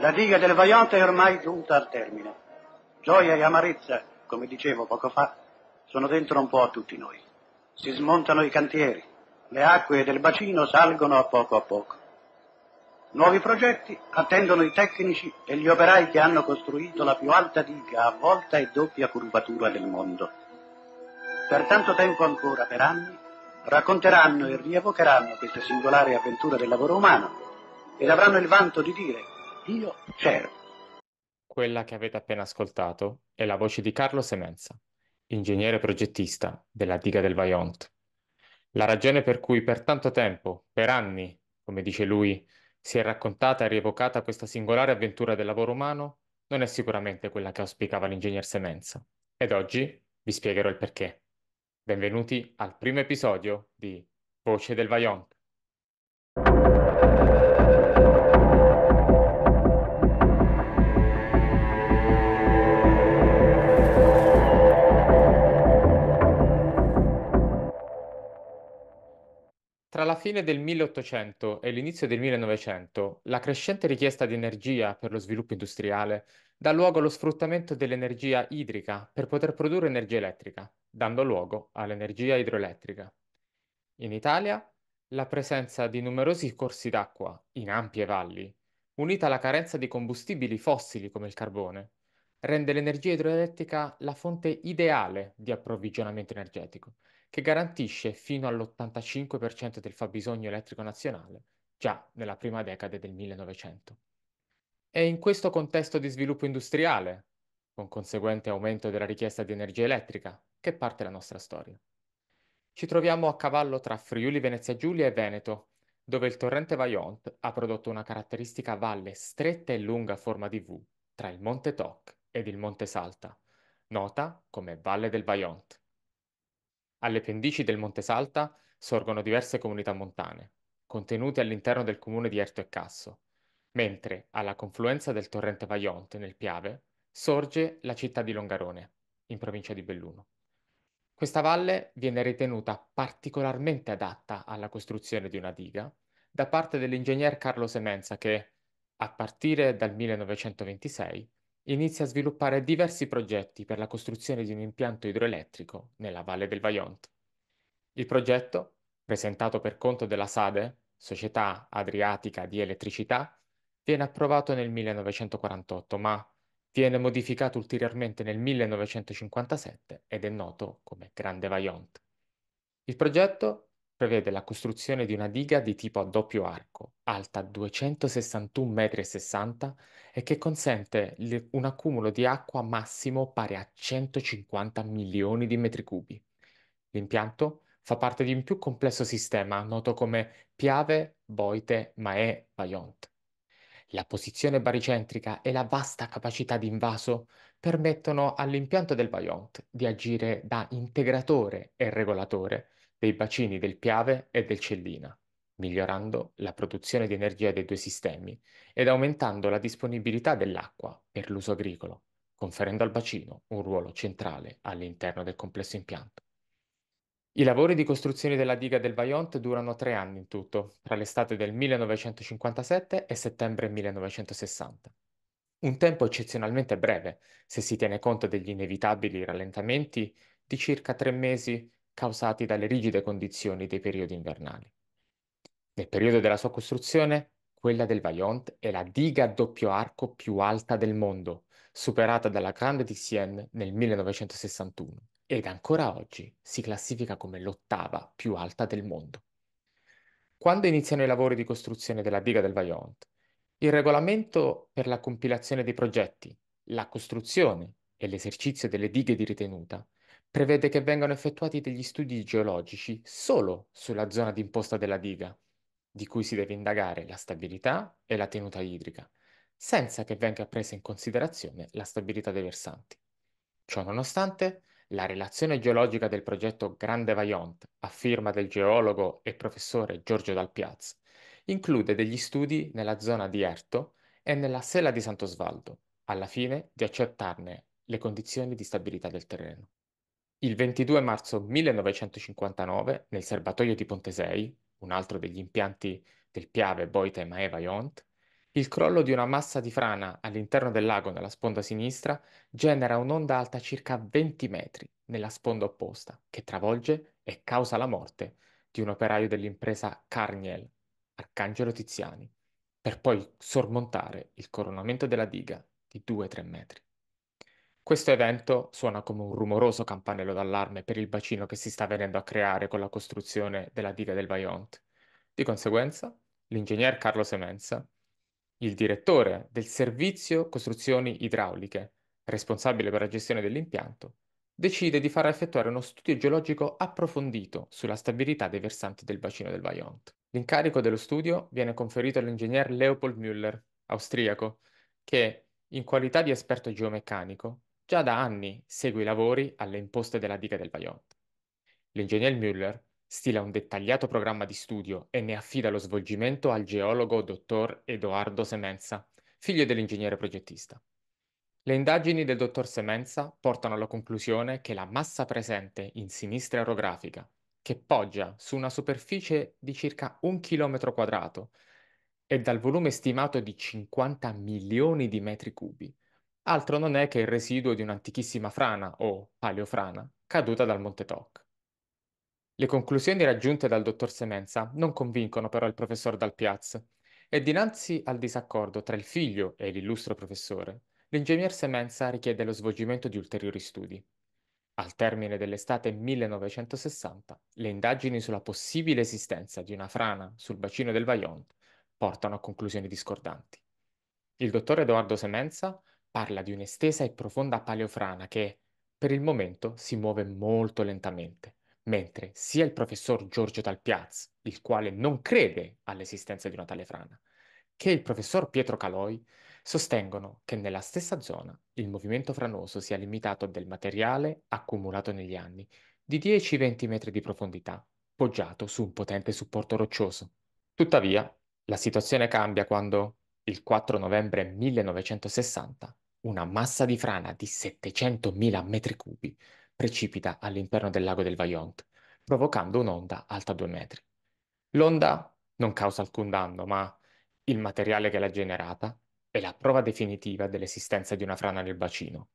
La diga del Vajont è ormai giunta al termine. Gioia e amarezza, come dicevo poco fa, sono dentro un po' a tutti noi. Si smontano i cantieri, le acque del bacino salgono a poco a poco. Nuovi progetti attendono i tecnici e gli operai che hanno costruito la più alta diga a volta e doppia curvatura del mondo. Per tanto tempo ancora, per anni, racconteranno e rievocheranno questa singolare avventura del lavoro umano ed avranno il vanto di dire io c'ero. Quella che avete appena ascoltato è la voce di Carlo Semenza, ingegnere progettista della diga del Vajont. La ragione per cui per tanto tempo, per anni, come dice lui, si è raccontata e rievocata questa singolare avventura del lavoro umano non è sicuramente quella che auspicava l'ingegner Semenza. Ed oggi vi spiegherò il perché. Benvenuti al primo episodio di Voce del Vajont. fine del 1800 e l'inizio del 1900, la crescente richiesta di energia per lo sviluppo industriale dà luogo allo sfruttamento dell'energia idrica per poter produrre energia elettrica, dando luogo all'energia idroelettrica. In Italia, la presenza di numerosi corsi d'acqua in ampie valli, unita alla carenza di combustibili fossili come il carbone, rende l'energia idroelettrica la fonte ideale di approvvigionamento energetico, che garantisce fino all'85% del fabbisogno elettrico nazionale già nella prima decade del 1900. È in questo contesto di sviluppo industriale, con conseguente aumento della richiesta di energia elettrica, che parte la nostra storia. Ci troviamo a cavallo tra Friuli Venezia Giulia e Veneto, dove il torrente Vajont ha prodotto una caratteristica valle stretta e lunga a forma di V tra il Monte Toc ed il Monte Salta, nota come Valle del Vajont. Alle pendici del Monte Salta sorgono diverse comunità montane, contenute all'interno del comune di Erto e Casso, mentre alla confluenza del torrente Vajont nel Piave sorge la città di Longarone, in provincia di Belluno. Questa valle viene ritenuta particolarmente adatta alla costruzione di una diga da parte dell'ingegner Carlo Semenza che, a partire dal 1926, inizia a sviluppare diversi progetti per la costruzione di un impianto idroelettrico nella valle del Vajont. Il progetto, presentato per conto della SADE, Società Adriatica di Elettricità, viene approvato nel 1948, ma viene modificato ulteriormente nel 1957 ed è noto come Grande Vajont. Il progetto prevede la costruzione di una diga di tipo a doppio arco, alta 261,60 m e che consente un accumulo di acqua massimo pari a 150 milioni di metri cubi. L'impianto fa parte di un più complesso sistema noto come Piave, Boite, Mae, Bayont. La posizione baricentrica e la vasta capacità di invaso permettono all'impianto del Bayont di agire da integratore e regolatore dei bacini del Piave e del Cellina, migliorando la produzione di energia dei due sistemi ed aumentando la disponibilità dell'acqua per l'uso agricolo, conferendo al bacino un ruolo centrale all'interno del complesso impianto. I lavori di costruzione della diga del Vaillant durano tre anni in tutto, tra l'estate del 1957 e settembre 1960. Un tempo eccezionalmente breve, se si tiene conto degli inevitabili rallentamenti di circa tre mesi causati dalle rigide condizioni dei periodi invernali. Nel periodo della sua costruzione, quella del Vaillant è la diga a doppio arco più alta del mondo, superata dalla Grande di Sienne nel 1961 ed ancora oggi si classifica come l'ottava più alta del mondo. Quando iniziano i lavori di costruzione della diga del Vaillant, il regolamento per la compilazione dei progetti, la costruzione e l'esercizio delle dighe di ritenuta prevede che vengano effettuati degli studi geologici solo sulla zona d'imposta della diga, di cui si deve indagare la stabilità e la tenuta idrica, senza che venga presa in considerazione la stabilità dei versanti. Ciononostante, la relazione geologica del progetto Grande Vaillant, a firma del geologo e professore Giorgio Dalpiaz, include degli studi nella zona di Erto e nella sella di Sant'Osvaldo, alla fine di accertarne le condizioni di stabilità del terreno. Il 22 marzo 1959, nel serbatoio di Pontesei, un altro degli impianti del Piave Boita e Maeva Iont, il crollo di una massa di frana all'interno del lago nella sponda sinistra genera un'onda alta circa 20 metri nella sponda opposta, che travolge e causa la morte di un operaio dell'impresa Carniel, Arcangelo Tiziani, per poi sormontare il coronamento della diga di 2-3 metri. Questo evento suona come un rumoroso campanello d'allarme per il bacino che si sta venendo a creare con la costruzione della diga del Vaillant. Di conseguenza, l'ingegner Carlo Semenza, il direttore del servizio costruzioni idrauliche, responsabile per la gestione dell'impianto, decide di far effettuare uno studio geologico approfondito sulla stabilità dei versanti del bacino del Vaillant. L'incarico dello studio viene conferito all'ingegner Leopold Müller, austriaco, che, in qualità di esperto geomeccanico, Già da anni segue i lavori alle imposte della diga del Vajont. L'ingegner Müller stila un dettagliato programma di studio e ne affida lo svolgimento al geologo dottor Edoardo Semenza, figlio dell'ingegnere progettista. Le indagini del dottor Semenza portano alla conclusione che la massa presente in sinistra orografica, che poggia su una superficie di circa un chilometro quadrato e dal volume stimato di 50 milioni di metri cubi, altro non è che il residuo di un'antichissima frana o paleofrana caduta dal Monte Toc. Le conclusioni raggiunte dal dottor Semenza non convincono però il professor Dal Piaz e dinanzi al disaccordo tra il figlio e l'illustre professore, l'ingegner Semenza richiede lo svolgimento di ulteriori studi. Al termine dell'estate 1960, le indagini sulla possibile esistenza di una frana sul bacino del Vajont portano a conclusioni discordanti. Il dottor Edoardo Semenza parla di un'estesa e profonda paleofrana che, per il momento, si muove molto lentamente, mentre sia il professor Giorgio Talpiaz, il quale non crede all'esistenza di una tale frana, che il professor Pietro Caloi sostengono che nella stessa zona il movimento franoso sia limitato del materiale accumulato negli anni di 10-20 metri di profondità, poggiato su un potente supporto roccioso. Tuttavia, la situazione cambia quando il 4 novembre 1960 una massa di frana di 700.000 metri cubi precipita all'interno del lago del Vajont, provocando un'onda alta 2 metri. L'onda non causa alcun danno, ma il materiale che l'ha generata è la prova definitiva dell'esistenza di una frana nel bacino.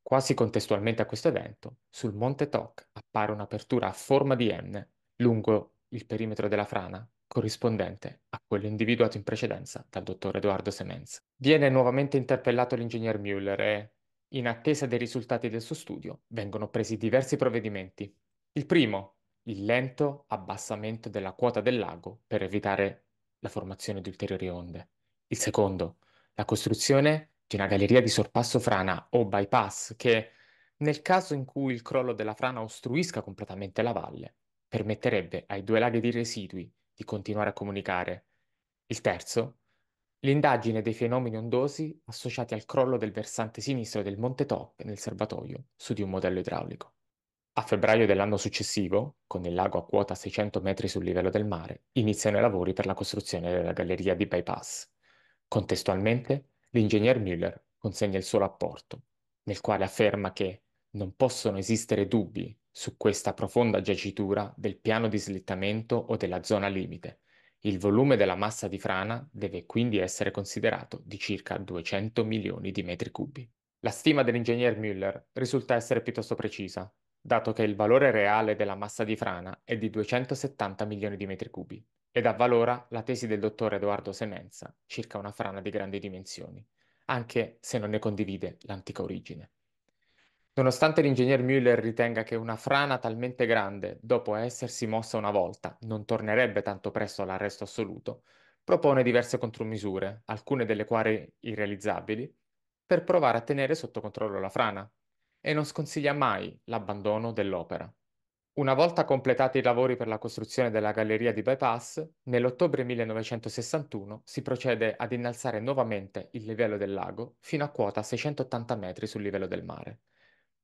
Quasi contestualmente a questo evento, sul monte Toc appare un'apertura a forma di N lungo il perimetro della frana, corrispondente a quello individuato in precedenza dal dottor Edoardo Semenz. Viene nuovamente interpellato l'ingegner Müller e, in attesa dei risultati del suo studio, vengono presi diversi provvedimenti. Il primo, il lento abbassamento della quota del lago per evitare la formazione di ulteriori onde. Il secondo, la costruzione di una galleria di sorpasso frana o bypass che, nel caso in cui il crollo della frana ostruisca completamente la valle, permetterebbe ai due laghi di residui di continuare a comunicare. Il terzo, l'indagine dei fenomeni ondosi associati al crollo del versante sinistro del Monte Top nel serbatoio su di un modello idraulico. A febbraio dell'anno successivo, con il lago a quota 600 metri sul livello del mare, iniziano i lavori per la costruzione della galleria di bypass. Contestualmente, l'ingegner Müller consegna il suo rapporto, nel quale afferma che non possono esistere dubbi su questa profonda giacitura del piano di slittamento o della zona limite. Il volume della massa di frana deve quindi essere considerato di circa 200 milioni di metri cubi. La stima dell'ingegner Müller risulta essere piuttosto precisa, dato che il valore reale della massa di frana è di 270 milioni di metri cubi ed avvalora la tesi del dottor Edoardo Semenza circa una frana di grandi dimensioni, anche se non ne condivide l'antica origine. Nonostante l'ingegner Müller ritenga che una frana talmente grande, dopo essersi mossa una volta, non tornerebbe tanto presto all'arresto assoluto, propone diverse contromisure, alcune delle quali irrealizzabili, per provare a tenere sotto controllo la frana, e non sconsiglia mai l'abbandono dell'opera. Una volta completati i lavori per la costruzione della galleria di bypass, nell'ottobre 1961 si procede ad innalzare nuovamente il livello del lago fino a quota 680 metri sul livello del mare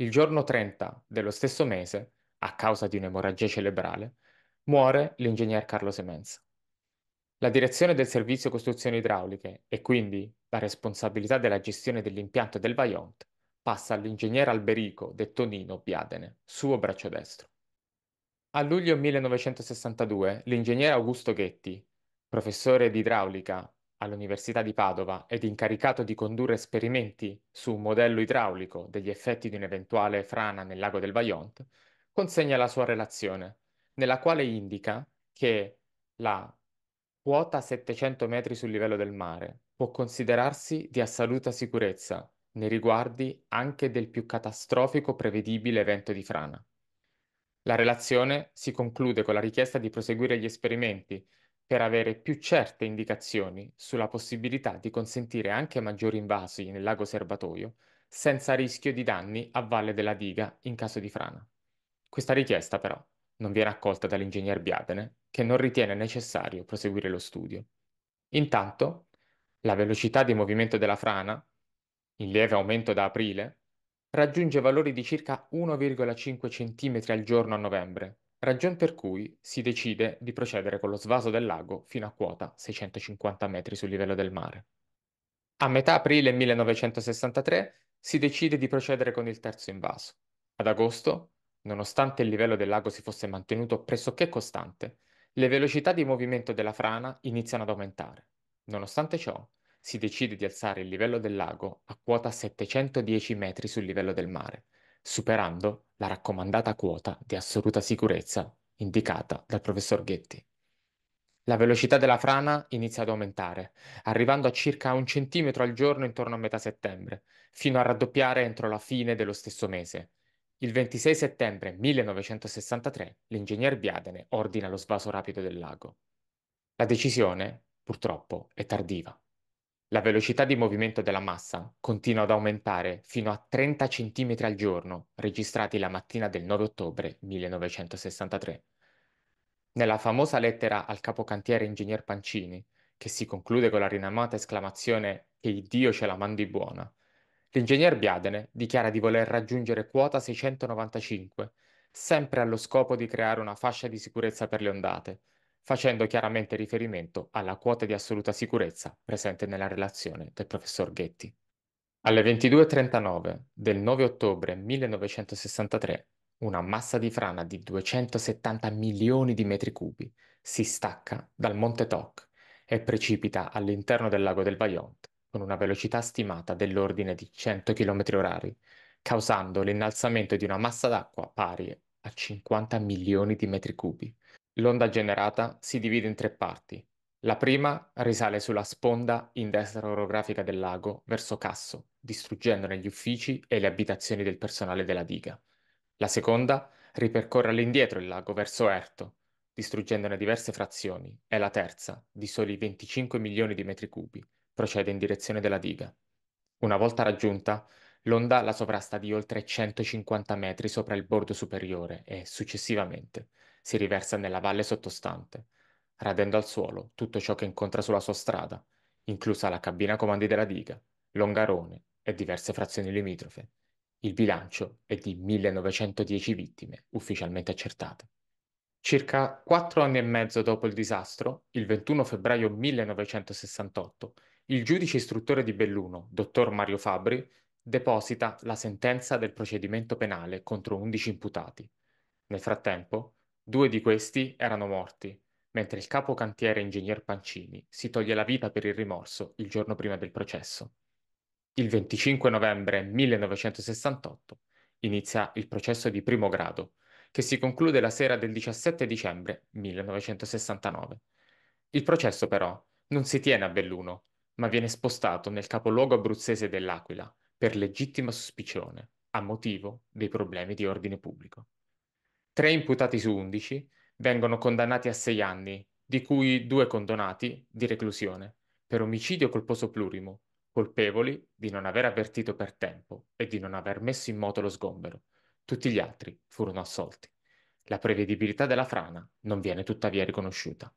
il giorno 30 dello stesso mese, a causa di un'emorragia cerebrale, muore l'ingegner Carlo Semenza. La direzione del servizio costruzioni idrauliche e quindi la responsabilità della gestione dell'impianto del Vaillant passa all'ingegner Alberico detto Nino Biadene, suo braccio destro. A luglio 1962 l'ingegner Augusto Ghetti, professore di idraulica all'Università di Padova ed incaricato di condurre esperimenti su un modello idraulico degli effetti di un'eventuale frana nel lago del Vajont, consegna la sua relazione, nella quale indica che la quota 700 metri sul livello del mare può considerarsi di assoluta sicurezza nei riguardi anche del più catastrofico prevedibile evento di frana. La relazione si conclude con la richiesta di proseguire gli esperimenti per avere più certe indicazioni sulla possibilità di consentire anche maggiori invasi nel lago serbatoio senza rischio di danni a valle della diga in caso di frana. Questa richiesta però non viene accolta dall'ingegner Biadene, che non ritiene necessario proseguire lo studio. Intanto, la velocità di movimento della frana, in lieve aumento da aprile, raggiunge valori di circa 1,5 cm al giorno a novembre, Ragion per cui si decide di procedere con lo svaso del lago fino a quota 650 metri sul livello del mare. A metà aprile 1963 si decide di procedere con il terzo invaso. Ad agosto, nonostante il livello del lago si fosse mantenuto pressoché costante, le velocità di movimento della frana iniziano ad aumentare. Nonostante ciò, si decide di alzare il livello del lago a quota 710 metri sul livello del mare, superando la raccomandata quota di assoluta sicurezza indicata dal professor Ghetti. La velocità della frana inizia ad aumentare, arrivando a circa un centimetro al giorno intorno a metà settembre, fino a raddoppiare entro la fine dello stesso mese. Il 26 settembre 1963 l'ingegner Biadene ordina lo svaso rapido del lago. La decisione, purtroppo, è tardiva. La velocità di movimento della massa continua ad aumentare fino a 30 cm al giorno, registrati la mattina del 9 ottobre 1963. Nella famosa lettera al capocantiere ingegner Pancini, che si conclude con la rinamata esclamazione che il Dio ce la mandi buona, l'ingegner Biadene dichiara di voler raggiungere quota 695, sempre allo scopo di creare una fascia di sicurezza per le ondate, facendo chiaramente riferimento alla quota di assoluta sicurezza presente nella relazione del professor Ghetti. Alle 22.39 del 9 ottobre 1963, una massa di frana di 270 milioni di metri cubi si stacca dal Monte Toc e precipita all'interno del lago del Vajont con una velocità stimata dell'ordine di 100 km h causando l'innalzamento di una massa d'acqua pari a 50 milioni di metri cubi. L'onda generata si divide in tre parti. La prima risale sulla sponda in destra orografica del lago verso Casso, distruggendone gli uffici e le abitazioni del personale della diga. La seconda ripercorre all'indietro il lago verso Erto, distruggendone diverse frazioni, e la terza, di soli 25 milioni di metri cubi, procede in direzione della diga. Una volta raggiunta, l'onda la sovrasta di oltre 150 metri sopra il bordo superiore e, successivamente, si riversa nella valle sottostante, radendo al suolo tutto ciò che incontra sulla sua strada, inclusa la cabina comandi della diga, Longarone e diverse frazioni limitrofe. Il bilancio è di 1910 vittime ufficialmente accertate. Circa quattro anni e mezzo dopo il disastro, il 21 febbraio 1968, il giudice istruttore di Belluno, dottor Mario Fabri, deposita la sentenza del procedimento penale contro 11 imputati. Nel frattempo, Due di questi erano morti, mentre il capocantiere ingegner Pancini si toglie la vita per il rimorso il giorno prima del processo. Il 25 novembre 1968 inizia il processo di primo grado, che si conclude la sera del 17 dicembre 1969. Il processo però non si tiene a Belluno, ma viene spostato nel capoluogo abruzzese dell'Aquila per legittima suspicione, a motivo dei problemi di ordine pubblico. Tre imputati su 11 vengono condannati a sei anni, di cui due condonati di reclusione, per omicidio colposo plurimo, colpevoli di non aver avvertito per tempo e di non aver messo in moto lo sgombero. Tutti gli altri furono assolti. La prevedibilità della frana non viene tuttavia riconosciuta.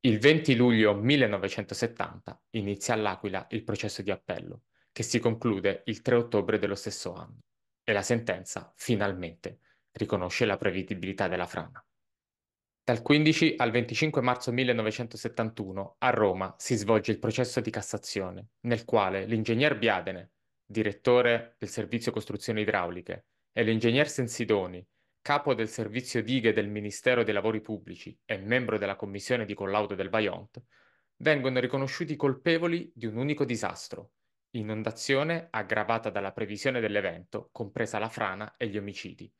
Il 20 luglio 1970 inizia all'Aquila il processo di appello, che si conclude il 3 ottobre dello stesso anno, e la sentenza, finalmente, riconosce la prevedibilità della frana. Dal 15 al 25 marzo 1971 a Roma si svolge il processo di Cassazione, nel quale l'ingegner Biadene, direttore del servizio costruzioni idrauliche, e l'ingegner Sensidoni, capo del servizio dighe del Ministero dei Lavori Pubblici e membro della commissione di collaudo del Vajont, vengono riconosciuti colpevoli di un unico disastro, inondazione aggravata dalla previsione dell'evento, compresa la frana e gli omicidi,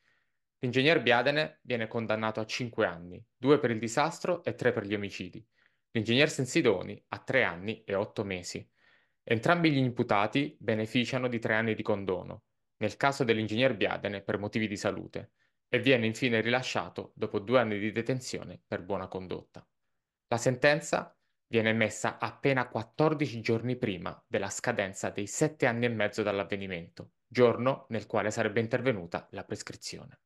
L'ingegner Biadene viene condannato a 5 anni, 2 per il disastro e 3 per gli omicidi. L'ingegner Sensidoni a 3 anni e 8 mesi. Entrambi gli imputati beneficiano di 3 anni di condono, nel caso dell'ingegner Biadene per motivi di salute, e viene infine rilasciato dopo 2 anni di detenzione per buona condotta. La sentenza viene emessa appena 14 giorni prima della scadenza dei 7 anni e mezzo dall'avvenimento, giorno nel quale sarebbe intervenuta la prescrizione.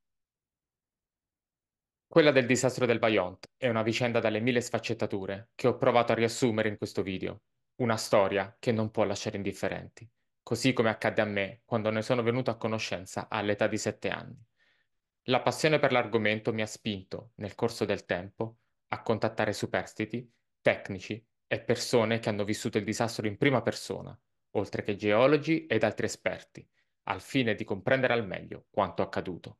Quella del disastro del Bayonne è una vicenda dalle mille sfaccettature che ho provato a riassumere in questo video. Una storia che non può lasciare indifferenti, così come accadde a me quando ne sono venuto a conoscenza all'età di sette anni. La passione per l'argomento mi ha spinto, nel corso del tempo, a contattare superstiti, tecnici e persone che hanno vissuto il disastro in prima persona, oltre che geologi ed altri esperti, al fine di comprendere al meglio quanto accaduto.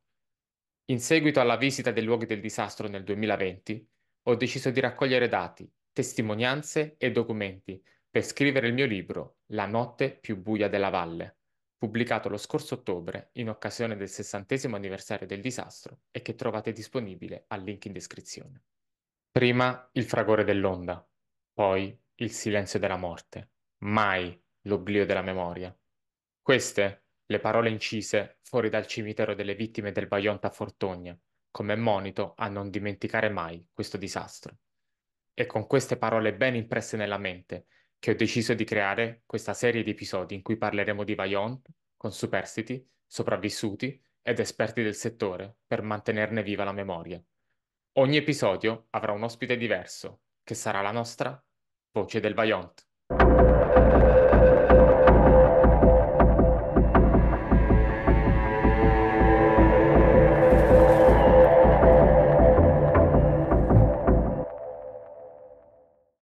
In seguito alla visita dei luoghi del disastro nel 2020, ho deciso di raccogliere dati, testimonianze e documenti per scrivere il mio libro La notte più buia della valle, pubblicato lo scorso ottobre in occasione del sessantesimo anniversario del disastro e che trovate disponibile al link in descrizione. Prima il fragore dell'onda, poi il silenzio della morte, mai l'oblio della memoria. Queste le parole incise fuori dal cimitero delle vittime del Vajont a Fortogna, come monito a non dimenticare mai questo disastro. È con queste parole ben impresse nella mente che ho deciso di creare questa serie di episodi in cui parleremo di Vaillant con superstiti, sopravvissuti ed esperti del settore per mantenerne viva la memoria. Ogni episodio avrà un ospite diverso, che sarà la nostra voce del Vaillant.